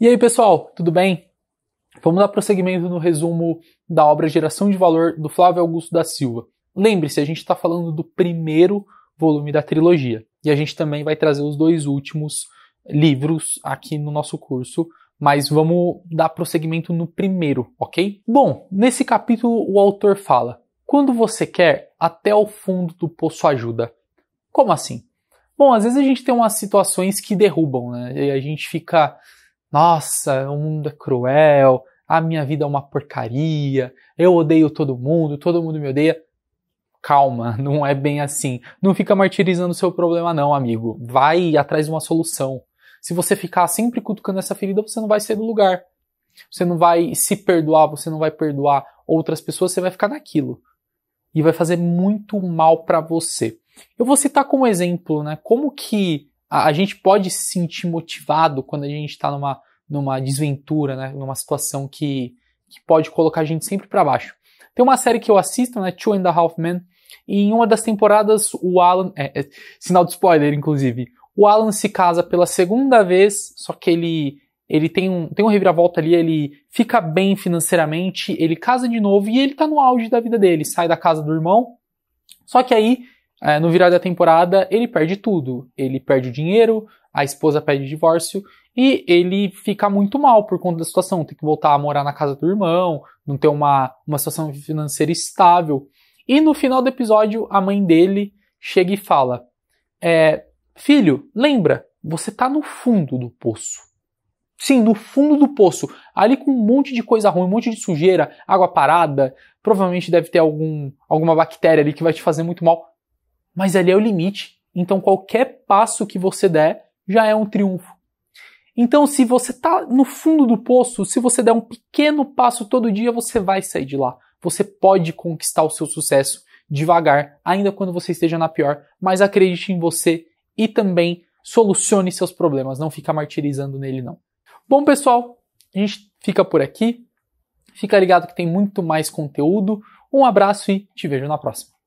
E aí, pessoal, tudo bem? Vamos dar prosseguimento no resumo da obra Geração de Valor do Flávio Augusto da Silva. Lembre-se, a gente está falando do primeiro volume da trilogia. E a gente também vai trazer os dois últimos livros aqui no nosso curso, mas vamos dar prosseguimento no primeiro, ok? Bom, nesse capítulo o autor fala: quando você quer, até o fundo do poço ajuda. Como assim? Bom, às vezes a gente tem umas situações que derrubam, né? E a gente fica nossa, o mundo é cruel, a minha vida é uma porcaria, eu odeio todo mundo, todo mundo me odeia. Calma, não é bem assim. Não fica martirizando o seu problema, não, amigo. Vai atrás de uma solução. Se você ficar sempre cutucando essa ferida, você não vai sair do lugar. Você não vai se perdoar, você não vai perdoar outras pessoas, você vai ficar naquilo. E vai fazer muito mal para você. Eu vou citar como exemplo, né? Como que a, a gente pode se sentir motivado quando a gente está numa, numa desventura, né? numa situação que, que pode colocar a gente sempre para baixo. Tem uma série que eu assisto, né? Two and a Half Men, e em uma das temporadas o Alan. É, é, sinal de spoiler, inclusive. O Alan se casa pela segunda vez, só que ele ele tem um, tem um reviravolta ali, ele fica bem financeiramente, ele casa de novo e ele tá no auge da vida dele, sai da casa do irmão. Só que aí é, no virar da temporada, ele perde tudo. Ele perde o dinheiro, a esposa pede divórcio e ele fica muito mal por conta da situação. Tem que voltar a morar na casa do irmão, não ter uma, uma situação financeira estável. E no final do episódio, a mãe dele chega e fala: é, Filho, lembra, você tá no fundo do poço. Sim, no fundo do poço, ali com um monte de coisa ruim, um monte de sujeira, água parada, provavelmente deve ter algum, alguma bactéria ali que vai te fazer muito mal mas ali é o limite. Então qualquer passo que você der já é um triunfo. Então, se você está no fundo do poço, se você der um pequeno passo todo dia, você vai sair de lá. Você pode conquistar o seu sucesso devagar, ainda quando você esteja na pior, mas acredite em você e também solucione seus problemas, não fica martirizando nele não. Bom, pessoal, a gente fica por aqui. Fica ligado que tem muito mais conteúdo. Um abraço e te vejo na próxima.